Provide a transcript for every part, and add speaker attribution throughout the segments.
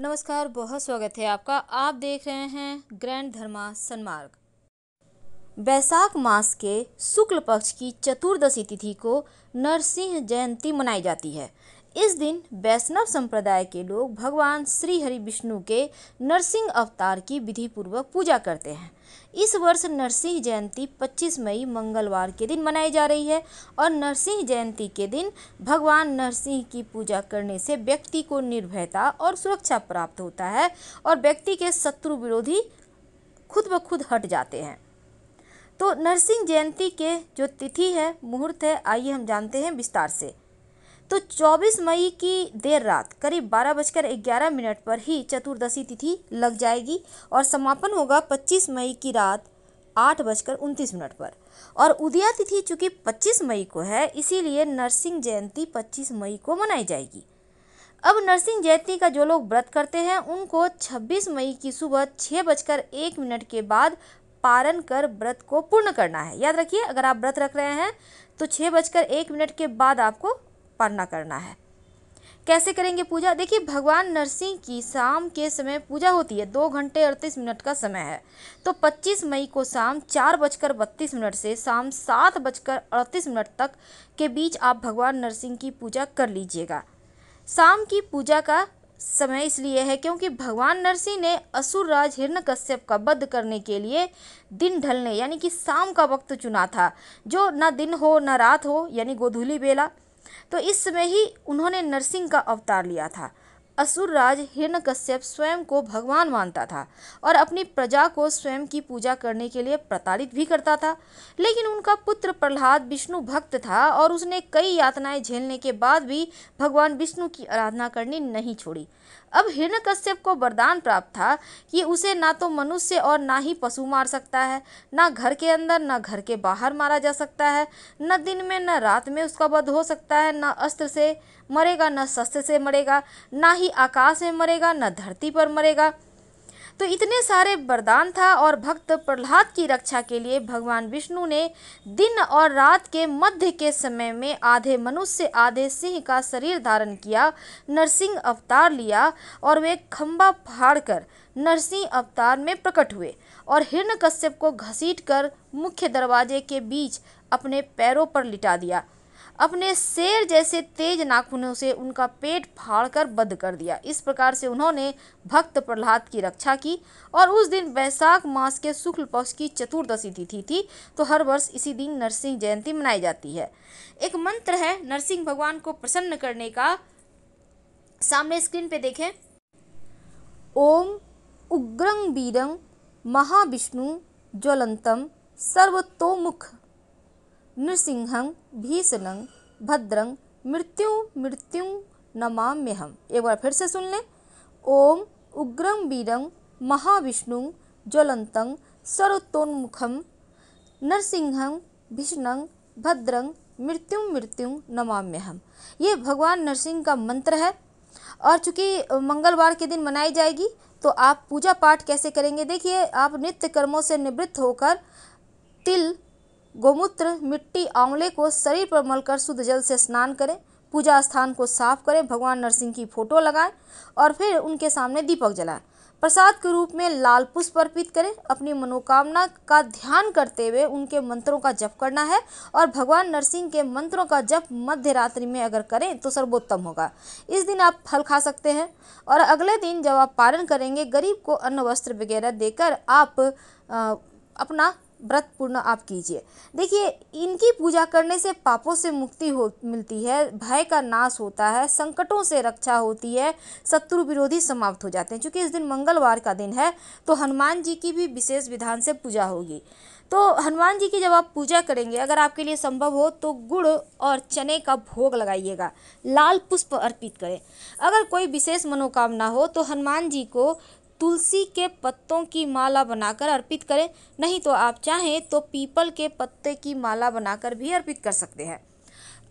Speaker 1: नमस्कार बहुत स्वागत है आपका आप देख रहे हैं ग्रैंड धर्मा सन्मार्ग बैसाख मास के शुक्ल पक्ष की चतुर्दशी तिथि को नरसिंह जयंती मनाई जाती है इस दिन वैष्णव संप्रदाय के लोग भगवान श्री हरि विष्णु के नरसिंह अवतार की विधिपूर्वक पूजा करते हैं इस वर्ष नरसिंह जयंती 25 मई मंगलवार के दिन मनाई जा रही है और नरसिंह जयंती के दिन भगवान नरसिंह की पूजा करने से व्यक्ति को निर्भयता और सुरक्षा प्राप्त होता है और व्यक्ति के शत्रु विरोधी खुद ब खुद हट जाते हैं तो नरसिंह जयंती के जो तिथि है मुहूर्त है आइए हम जानते हैं विस्तार से तो 24 मई की देर रात करीब बारह बजकर ग्यारह मिनट पर ही चतुर्दशी तिथि लग जाएगी और समापन होगा 25 मई की रात आठ बजकर उनतीस मिनट पर और उदया तिथि चूंकि 25 मई को है इसीलिए नरसिंह जयंती 25 मई को मनाई जाएगी अब नरसिंह जयंती का जो लोग व्रत करते हैं उनको 26 मई की सुबह छः बजकर एक मिनट के बाद पारण कर व्रत को पूर्ण करना है याद रखिए अगर आप व्रत रख रहे हैं तो छः बजकर एक मिनट के बाद आपको पालना करना है कैसे करेंगे पूजा देखिए भगवान नरसिंह की शाम के समय पूजा होती है दो घंटे अड़तीस मिनट का समय है तो 25 मई को शाम चार बजकर बत्तीस मिनट से शाम सात बजकर अड़तीस मिनट तक के बीच आप भगवान नरसिंह की पूजा कर लीजिएगा शाम की पूजा का समय इसलिए है क्योंकि भगवान नरसिंह ने असुर राज हिरण कश्यप का वध करने के लिए दिन ढलने यानी कि शाम का वक्त चुना था जो ना दिन हो ना रात हो यानी गोधूली बेला तो इस समय ही उन्होंने नरसिंह का अवतार लिया था असुर राज कश्यप स्वयं को भगवान मानता था और अपनी प्रजा को स्वयं की पूजा करने के लिए प्रताड़ित भी करता था लेकिन उनका पुत्र प्रहलाद विष्णु भक्त था और उसने कई यातनाएं झेलने के बाद भी भगवान विष्णु की आराधना करनी नहीं छोड़ी अब हिरण्यकश्यप को वरदान प्राप्त था कि उसे ना तो मनुष्य और ना ही पशु मार सकता है ना घर के अंदर ना घर के बाहर मारा जा सकता है न दिन में न रात में उसका वध हो सकता है न अस्त्र से मरेगा न शस्त्र से मरेगा ना ही आकाश में मरेगा न धरती पर मरेगा तो इतने सारे वरदान था और भक्त प्रहलाद की रक्षा के लिए भगवान विष्णु ने दिन और रात के मध्य के समय में आधे मनुष्य आधे सिंह का शरीर धारण किया नरसिंह अवतार लिया और वे खम्बा कर नरसिंह अवतार में प्रकट हुए और हिरण्यकश्यप को घसीट कर मुख्य दरवाजे के बीच अपने पैरों पर लिटा दिया अपने शेर जैसे तेज नाखूनों से उनका पेट फाड़कर बद कर दिया इस प्रकार से उन्होंने भक्त प्रहलाद की रक्षा की और उस दिन वैशाख मास के शुक्ल पक्ष की चतुर्दशी तिथि थी तो हर वर्ष इसी दिन नरसिंह जयंती मनाई जाती है एक मंत्र है नरसिंह भगवान को प्रसन्न करने का सामने स्क्रीन पे देखें ओम उग्रंग बीरंग महाविष्णु ज्वलंतम सर्वतोमुख नृसिह भीषण भद्रं मृत्यु मृत्यु नमाम्यहम एक बार फिर से सुन लें ओम उग्रं वीरं महाविष्णु ज्वलंतंग सरोत्तोन्मुखम नरसिंहं भीषणंग भद्रं मृत्यु मृत्यु नमाम्यहम ये भगवान नरसिंह का मंत्र है और चूँकि मंगलवार के दिन मनाई जाएगी तो आप पूजा पाठ कैसे करेंगे देखिए आप नित्य कर्मों से निवृत्त होकर तिल गोमूत्र मिट्टी आंवले को शरीर पर मलकर शुद्ध जल से स्नान करें पूजा स्थान को साफ करें भगवान नरसिंह की फोटो लगाएं और फिर उनके सामने दीपक जलाएं प्रसाद के रूप में लाल पुष्प अर्पित करें अपनी मनोकामना का ध्यान करते हुए उनके मंत्रों का जप करना है और भगवान नरसिंह के मंत्रों का जप मध्य रात्रि में अगर करें तो सर्वोत्तम होगा इस दिन आप फल खा सकते हैं और अगले दिन जब आप पारण करेंगे गरीब को अन्न वस्त्र वगैरह देकर आप आ, अपना व्रत पूर्ण आप कीजिए देखिए इनकी पूजा करने से पापों से मुक्ति हो मिलती है भय का नाश होता है संकटों से रक्षा होती है शत्रु विरोधी समाप्त हो जाते हैं क्योंकि इस दिन मंगलवार का दिन है तो हनुमान जी की भी विशेष विधान से पूजा होगी तो हनुमान जी की जब आप पूजा करेंगे अगर आपके लिए संभव हो तो गुड़ और चने का भोग लगाइएगा लाल पुष्प अर्पित करें अगर कोई विशेष मनोकामना हो तो हनुमान जी को तुलसी के पत्तों की माला बनाकर अर्पित करें नहीं तो आप चाहें तो पीपल के पत्ते की माला बनाकर भी अर्पित कर सकते हैं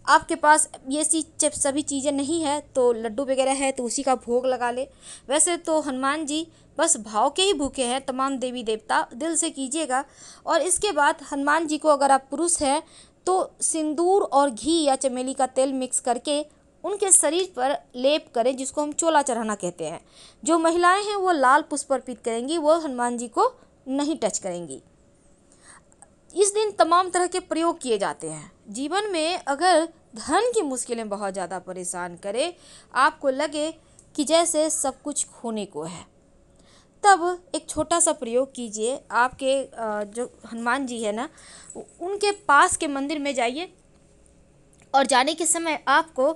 Speaker 1: आपके पास ये सी सभी चीज़ें नहीं है तो लड्डू वगैरह है तो उसी का भोग लगा ले वैसे तो हनुमान जी बस भाव के ही भूखे हैं तमाम देवी देवता दिल से कीजिएगा और इसके बाद हनुमान जी को अगर आप पुरुष हैं तो सिंदूर और घी या चमेली का तेल मिक्स करके उनके शरीर पर लेप करें जिसको हम चोला चढ़ाना कहते हैं जो महिलाएं हैं वो लाल पुष्प अर्पित करेंगी वो हनुमान जी को नहीं टच करेंगी इस दिन तमाम तरह के प्रयोग किए जाते हैं जीवन में अगर धन की मुश्किलें बहुत ज़्यादा परेशान करे आपको लगे कि जैसे सब कुछ खोने को है तब एक छोटा सा प्रयोग कीजिए आपके जो हनुमान जी है ना उनके पास के मंदिर में जाइए और जाने के समय आपको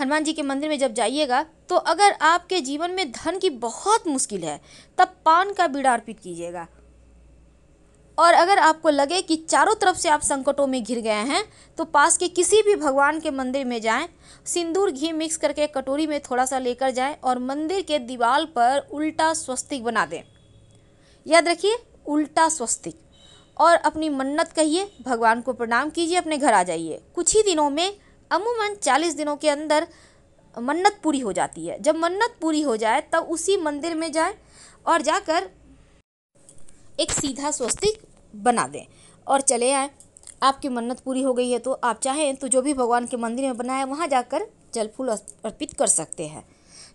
Speaker 1: हनुमान जी के मंदिर में जब जाइएगा तो अगर आपके जीवन में धन की बहुत मुश्किल है तब पान का बीड़ा अर्पित कीजिएगा और अगर आपको लगे कि चारों तरफ से आप संकटों में घिर गए हैं तो पास के किसी भी भगवान के मंदिर में जाएं सिंदूर घी मिक्स करके कटोरी में थोड़ा सा लेकर जाएं और मंदिर के दीवार पर उल्टा स्वस्तिक बना दें याद रखिए उल्टा स्वस्तिक और अपनी मन्नत कहिए भगवान को प्रणाम कीजिए अपने घर आ जाइए कुछ ही दिनों में अमूमन चालीस दिनों के अंदर मन्नत पूरी हो जाती है जब मन्नत पूरी हो जाए तब उसी मंदिर में जाए और जाकर एक सीधा स्वस्तिक बना दें और चले आएँ आपकी मन्नत पूरी हो गई है तो आप चाहें तो जो भी भगवान के मंदिर में बनाए वहाँ जाकर जल फूल अर्पित कर सकते हैं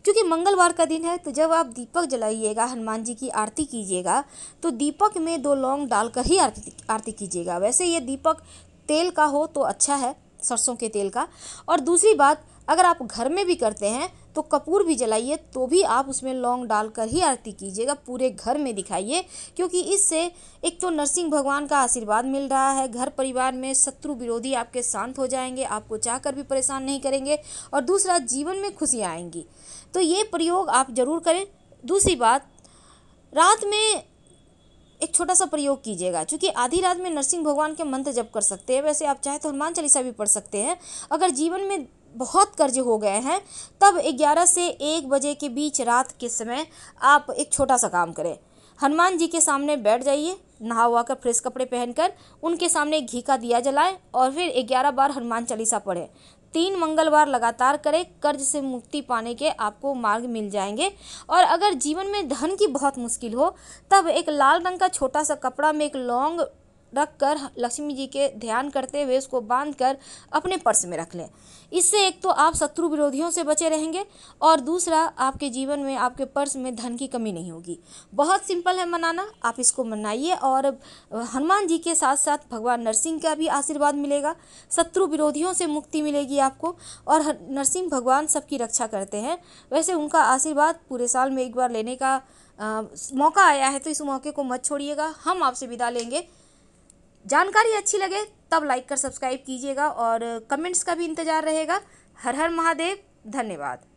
Speaker 1: क्योंकि मंगलवार का दिन है तो जब आप दीपक जलाइएगा हनुमान जी की आरती कीजिएगा तो दीपक में दो लौंग डालकर ही आरती आरती कीजिएगा वैसे ये दीपक तेल का हो तो अच्छा है सरसों के तेल का और दूसरी बात अगर आप घर में भी करते हैं तो कपूर भी जलाइए तो भी आप उसमें लौंग डालकर ही आरती कीजिएगा पूरे घर में दिखाइए क्योंकि इससे एक तो नरसिंह भगवान का आशीर्वाद मिल रहा है घर परिवार में शत्रु विरोधी आपके शांत हो जाएंगे आपको कर भी परेशान नहीं करेंगे और दूसरा जीवन में खुशियाँ आएंगी तो ये प्रयोग आप ज़रूर करें दूसरी बात रात में एक छोटा सा प्रयोग कीजिएगा क्योंकि आधी रात में नरसिंह भगवान के मंत्र जप कर सकते हैं वैसे आप चाहे तो हनुमान चालीसा भी पढ़ सकते हैं अगर जीवन में बहुत कर्ज हो गए हैं तब 11 से 1 बजे के बीच रात के समय आप एक छोटा सा काम करें हनुमान जी के सामने बैठ जाइए नहा हुआ कर फ्रेश कपड़े पहनकर उनके सामने घी का दिया जलाएं और फिर 11 बार हनुमान चालीसा पढ़ें तीन मंगलवार लगातार करें कर्ज से मुक्ति पाने के आपको मार्ग मिल जाएंगे और अगर जीवन में धन की बहुत मुश्किल हो तब एक लाल रंग का छोटा सा कपड़ा में एक लौंग रख कर लक्ष्मी जी के ध्यान करते हुए उसको बांध कर अपने पर्स में रख लें इससे एक तो आप शत्रु विरोधियों से बचे रहेंगे और दूसरा आपके जीवन में आपके पर्स में धन की कमी नहीं होगी बहुत सिंपल है मनाना आप इसको मनाइए और हनुमान जी के साथ साथ भगवान नरसिंह का भी आशीर्वाद मिलेगा शत्रु विरोधियों से मुक्ति मिलेगी आपको और नरसिंह भगवान सबकी रक्षा करते हैं वैसे उनका आशीर्वाद पूरे साल में एक बार लेने का आ, मौका आया है तो इस मौके को मत छोड़िएगा हम आपसे विदा लेंगे जानकारी अच्छी लगे तब लाइक कर सब्सक्राइब कीजिएगा और कमेंट्स का भी इंतज़ार रहेगा हर हर महादेव धन्यवाद